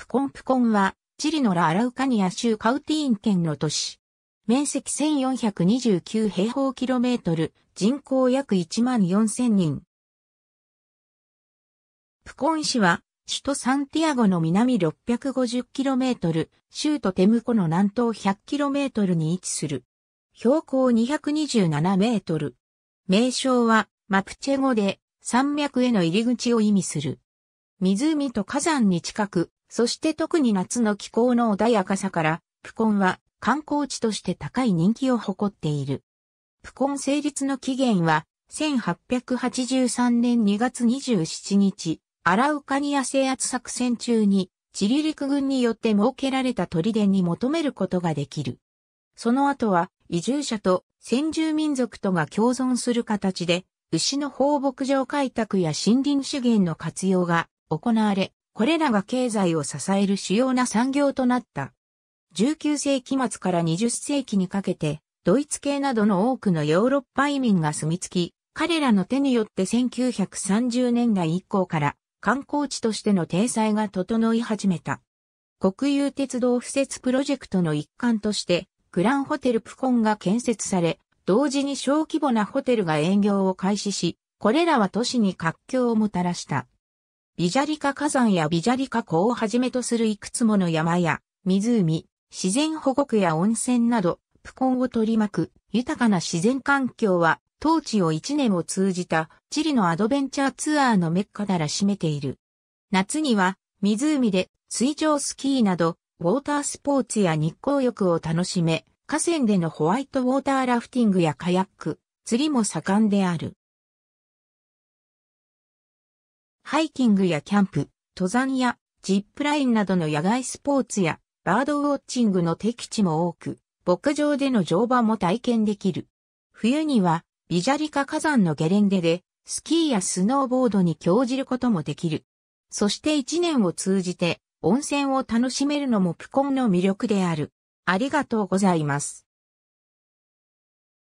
プコンプコンは、チリのラ・アラウカニア州カウティーン県の都市。面積1429平方キロメートル、人口約1万4000人。プコン市は、首都サンティアゴの南6 5 0トル、州都テムコの南東1 0 0トルに位置する。標高227メートル。名称は、マプチェ語で、山脈への入り口を意味する。湖と火山に近く、そして特に夏の気候の穏やかさから、プコンは観光地として高い人気を誇っている。プコン成立の起源は、1883年2月27日、アラウカニア制圧作戦中に、チリ陸軍によって設けられた砦に求めることができる。その後は、移住者と先住民族とが共存する形で、牛の放牧場開拓や森林資源の活用が行われ、これらが経済を支える主要な産業となった。19世紀末から20世紀にかけて、ドイツ系などの多くのヨーロッパ移民が住み着き、彼らの手によって1930年代以降から観光地としての体裁が整い始めた。国有鉄道敷設プロジェクトの一環として、グランホテルプコンが建設され、同時に小規模なホテルが営業を開始し、これらは都市に活況をもたらした。ビジャリカ火山やビジャリカ湖をはじめとするいくつもの山や湖、自然保護区や温泉など、プコンを取り巻く豊かな自然環境は、当地を一年を通じた地理のアドベンチャーツアーのメッカなら占めている。夏には湖で水上スキーなどウォータースポーツや日光浴を楽しめ、河川でのホワイトウォーターラフティングやカヤック、釣りも盛んである。ハイキングやキャンプ、登山やジップラインなどの野外スポーツやバードウォッチングの敵地も多く、牧場での乗馬も体験できる。冬にはビジャリカ火山のゲレンデでスキーやスノーボードに興じることもできる。そして一年を通じて温泉を楽しめるのもプコンの魅力である。ありがとうございます。